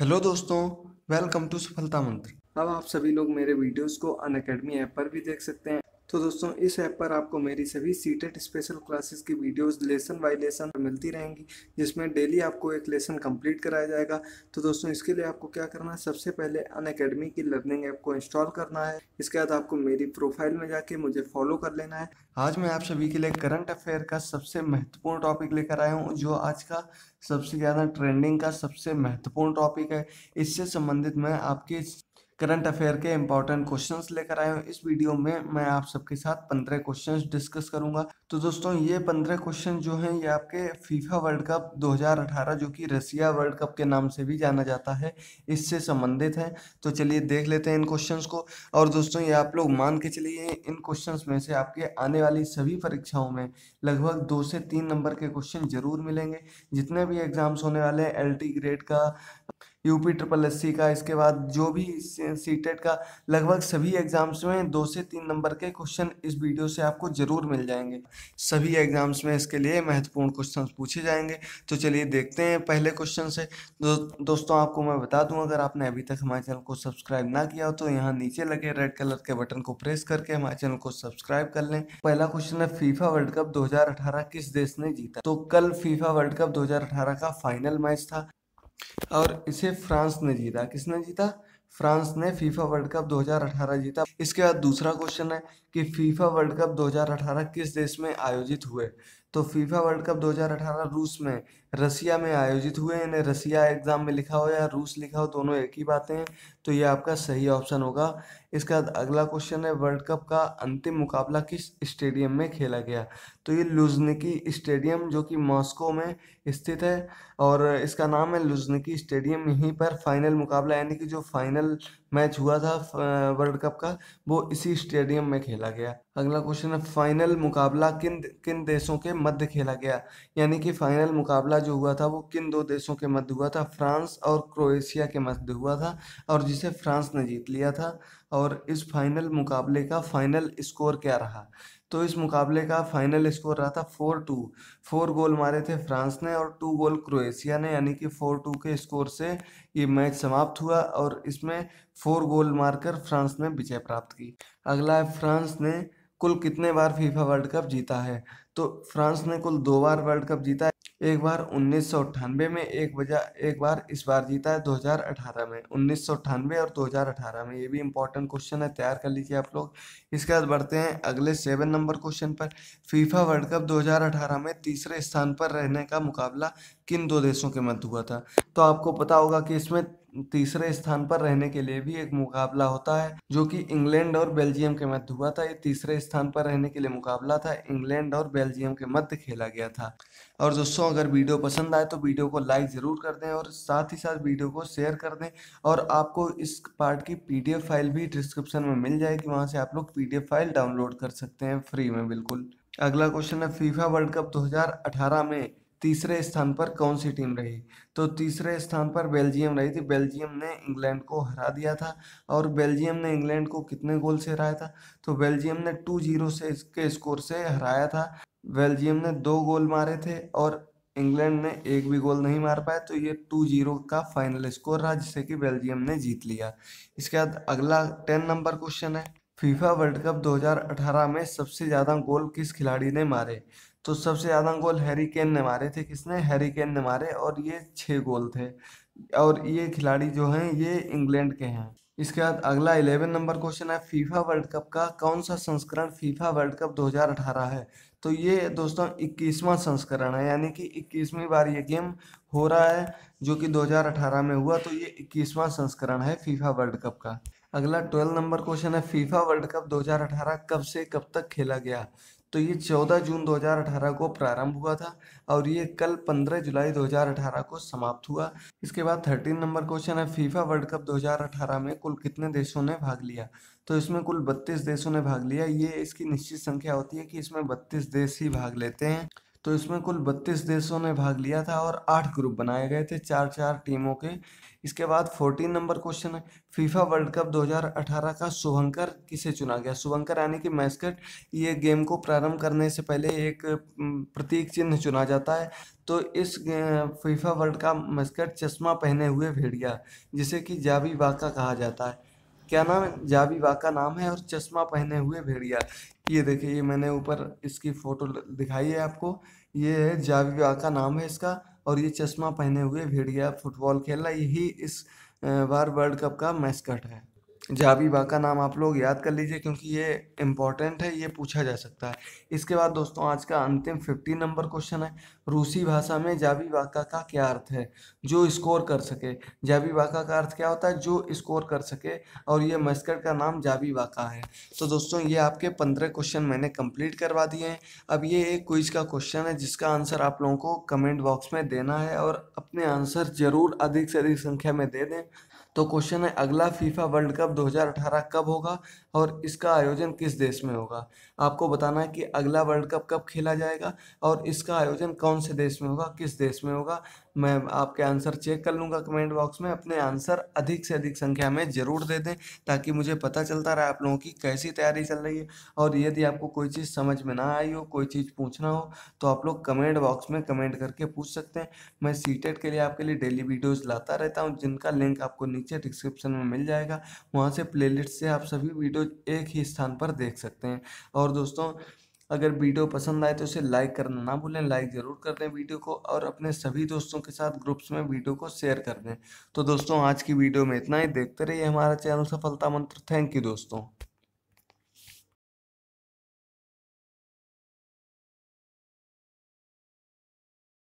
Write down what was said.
hello दोस्तों welcome to सफलता मंत्र अब आप सभी लोग मेरे वीडियोस को अन अकेडमी ऐप पर भी देख सकते हैं तो दोस्तों इस ऐप पर आपको मेरी सभी सीटेट स्पेशल क्लासेस की वीडियोस लेसन बाय लेसन मिलती रहेंगी जिसमें डेली आपको एक लेसन कंप्लीट कराया जाएगा तो दोस्तों इसके लिए आपको क्या करना है सबसे पहले अन अकेडमी की लर्निंग ऐप को इंस्टॉल करना है इसके बाद आपको मेरी प्रोफाइल में जाके मुझे फॉलो कर लेना है आज मैं आप सभी के लिए करंट अफेयर का सबसे महत्वपूर्ण टॉपिक लेकर आया हूँ जो आज का सबसे ज़्यादा ट्रेंडिंग का सबसे महत्वपूर्ण टॉपिक है इससे संबंधित मैं आपके करंट अफेयर के इंपॉर्टेंट क्वेश्चंस लेकर आया हूँ इस वीडियो में मैं आप सबके साथ पंद्रह क्वेश्चंस डिस्कस करूंगा तो दोस्तों ये पंद्रह क्वेश्चन जो हैं ये आपके फीफा वर्ल्ड कप 2018 जो कि रसिया वर्ल्ड कप के नाम से भी जाना जाता है इससे संबंधित हैं तो चलिए देख लेते हैं इन क्वेश्चन को और दोस्तों ये आप लोग मान के चलिए इन क्वेश्चन में से आपके आने वाली सभी परीक्षाओं में लगभग दो से तीन नंबर के क्वेश्चन जरूर मिलेंगे जितने भी एग्जाम्स होने वाले हैं एल ग्रेड का यूपी ट्रिपल एस का इसके बाद जो भी सी टेट का लगभग सभी एग्ज़ाम्स में दो से तीन नंबर के क्वेश्चन इस वीडियो से आपको ज़रूर मिल जाएंगे सभी एग्ज़ाम्स में इसके लिए महत्वपूर्ण क्वेश्चन पूछे जाएंगे तो चलिए देखते हैं पहले क्वेश्चन से दो, दोस्तों आपको मैं बता दूं अगर आपने अभी तक हमारे चैनल को सब्सक्राइब ना किया तो यहाँ नीचे लगे रेड कलर के बटन को प्रेस करके हमारे चैनल को सब्सक्राइब कर लें पहला क्वेश्चन है फीफा वर्ल्ड कप दो किस देश ने जीता तो कल फीफा वर्ल्ड कप दो का फाइनल मैच था और इसे फ्रांस ने जीता किसने जीता फ्रांस ने फीफा वर्ल्ड कप 2018 जीता इसके बाद दूसरा क्वेश्चन है कि फीफा वर्ल्ड कप 2018 किस देश में आयोजित हुए तो फीफा वर्ल्ड कप 2018 रूस में रसिया में आयोजित हुए इन्हें रसिया एग्ज़ाम में लिखा हो या रूस लिखा हो दोनों एक ही बातें हैं तो ये आपका सही ऑप्शन होगा इसका अगला क्वेश्चन है वर्ल्ड कप का अंतिम मुकाबला किस स्टेडियम में खेला गया तो ये लुजनिकी स्टेडियम जो कि मॉस्को में स्थित है और इसका नाम है लुजनिकी स्टेडियम यहीं पर फाइनल मुकाबला यानी कि जो फाइनल मैच हुआ था वर्ल्ड कप का वो इसी स्टेडियम में खेला गया अगला क्वेश्चन है फाइनल मुकाबला किन किन देशों के मध्य खेला गया यानी कि फाइनल मुकाबला जो हुआ था वो किन दो देशों के मध्य हुआ था फ्रांस और क्रोएशिया के मध्य हुआ था और जिसे फ्रांस ने जीत लिया था और इस फाइनल मुकाबले का फाइनल स्कोर क्या रहा तो इस मुकाबले का फाइनल स्कोर रहा था फोर टू फोर गोल मारे थे फ्रांस ने और टू गोल क्रोएशिया ने यानी कि फोर टू के स्कोर से ये मैच समाप्त हुआ और इसमें फोर गोल मारकर फ्रांस ने विजय प्राप्त की अगला है फ्रांस ने कुल कितने बार फीफा वर्ल्ड कप जीता है तो फ्रांस ने कुल दो बार वर्ल्ड कप जीता है एक बार उन्नीस सौ में एक बजा एक बार इस बार जीता है दो हजार अठारह में उन्नीस सौ और दो हज़ार अठारह में ये भी इंपॉर्टेंट क्वेश्चन है तैयार कर लीजिए आप लोग इसके बाद बढ़ते हैं अगले सेवन नंबर क्वेश्चन पर फीफा वर्ल्ड कप दो हजार अठारह में तीसरे स्थान पर रहने का मुकाबला किन दो देशों के मध्य हुआ था तो आपको पता होगा कि इसमें तीसरे स्थान पर रहने के लिए भी एक मुकाबला होता है जो कि इंग्लैंड और बेल्जियम के मध्य हुआ था ये तीसरे स्थान पर रहने के लिए मुकाबला था इंग्लैंड और बेल्जियम के मध्य खेला गया था और दोस्तों अगर वीडियो पसंद आए तो वीडियो को लाइक ज़रूर कर दें और साथ ही साथ वीडियो को शेयर कर दें और आपको इस पार्ट की पी फाइल भी डिस्क्रिप्शन में मिल जाएगी वहाँ से आप लोग पी फाइल डाउनलोड कर सकते हैं फ्री में बिल्कुल अगला क्वेश्चन है फीफा वर्ल्ड कप 2018 में तीसरे स्थान पर कौन सी टीम रही तो तीसरे स्थान पर बेल्जियम रही थी बेल्जियम ने इंग्लैंड को हरा दिया था और बेल्जियम ने इंग्लैंड को कितने गोल से हराया था तो बेल्जियम ने टू जीरो से इसके स्कोर से हराया था बेल्जियम ने दो गोल मारे थे और इंग्लैंड ने एक भी गोल नहीं मार पाया तो ये टू जीरो का फाइनल स्कोर रहा जिससे कि बेल्जियम ने जीत लिया इसके बाद अगला टेन नंबर क्वेश्चन है फीफा वर्ल्ड कप 2018 में सबसे ज़्यादा गोल किस खिलाड़ी ने मारे तो सबसे ज़्यादा गोल हैरी केन ने मारे थे किसने हैरी केन ने मारे और ये छः गोल थे और ये खिलाड़ी जो हैं ये इंग्लैंड के हैं इसके बाद अगला इलेवन नंबर क्वेश्चन है फीफा वर्ल्ड कप का कौन सा संस्करण फीफा वर्ल्ड कप 2018 है तो ये दोस्तों इक्कीसवां संस्करण है यानी कि इक्कीसवीं बार ये गेम हो रहा है जो कि 2018 में हुआ तो ये इक्कीसवां संस्करण है फीफा वर्ल्ड कप का अगला ट्वेल्व नंबर क्वेश्चन है फीफा वर्ल्ड कप 2018 कब से कब तक खेला गया तो ये 14 जून 2018 को प्रारंभ हुआ था और ये कल 15 जुलाई 2018 को समाप्त हुआ इसके बाद 13 नंबर क्वेश्चन है फीफा वर्ल्ड कप 2018 में कुल कितने देशों ने भाग लिया तो इसमें कुल 32 देशों ने भाग लिया ये इसकी निश्चित संख्या होती है कि इसमें 32 देश ही भाग लेते हैं तो इसमें कुल बत्तीस देशों ने भाग लिया था और आठ ग्रुप बनाए गए थे चार चार टीमों के इसके बाद फोर्टीन नंबर क्वेश्चन है फीफा वर्ल्ड कप 2018 का शुभंकर किसे चुना गया शुभंकर यानी कि मैस्कट ये गेम को प्रारंभ करने से पहले एक प्रतीक चिन्ह चुना जाता है तो इस फीफा वर्ल्ड का मैस्कट चश्मा पहने हुए भेड़ गया जिसे कि जावी वाका कहा जाता है क्या नाम है जावी वाका नाम है और चश्मा पहने हुए भेड़िया ये देखिए ये मैंने ऊपर इसकी फ़ोटो दिखाई है आपको ये है जाविवा का नाम है इसका और ये चश्मा पहने हुए भेड़िया फुटबॉल खेल रहा यही इस बार वर्ल्ड कप का मैस्कट है बा का नाम आप लोग याद कर लीजिए क्योंकि ये इम्पॉर्टेंट है ये पूछा जा सकता है इसके बाद दोस्तों आज का अंतिम फिफ्टी नंबर क्वेश्चन है रूसी भाषा में जावी वाका का क्या अर्थ है जो स्कोर कर सके जावी वाका का अर्थ क्या होता है जो स्कोर कर सके और ये मस्कट का नाम जावी वाका है तो दोस्तों ये आपके पंद्रह क्वेश्चन मैंने कंप्लीट करवा दिए हैं अब ये एक क्विज का क्वेश्चन है जिसका आंसर आप लोगों को कमेंट बॉक्स में देना है और अपने आंसर ज़रूर अधिक से अधिक संख्या में दे दें तो क्वेश्चन है अगला फीफा वर्ल्ड कप 2018 कब होगा और इसका आयोजन किस देश में होगा आपको बताना है कि अगला वर्ल्ड कप कब खेला जाएगा और इसका आयोजन कौन से देश में होगा किस देश में होगा मैं आपके आंसर चेक कर लूँगा कमेंट बॉक्स में अपने आंसर अधिक से अधिक संख्या में ज़रूर दे दें ताकि मुझे पता चलता रहे आप लोगों की कैसी तैयारी चल रही है और यदि आपको कोई चीज़ समझ में ना आई हो कोई चीज़ पूछना हो तो आप लोग कमेंट बॉक्स में कमेंट करके पूछ सकते हैं मैं सी के लिए आपके लिए डेली वीडियोज़ लाता रहता हूँ जिनका लिंक आपको नीचे डिस्क्रिप्शन में मिल जाएगा वहाँ से प्ले से आप सभी वीडियो एक ही स्थान पर देख सकते हैं और दोस्तों अगर वीडियो पसंद आए तो इसे लाइक करना ना भूलें लाइक ज़रूर कर दें वीडियो को और अपने सभी दोस्तों के साथ ग्रुप्स में वीडियो को शेयर कर दें तो दोस्तों आज की वीडियो में इतना ही देखते रहिए हमारा चैनल सफलता मंत्र थैंक यू दोस्तों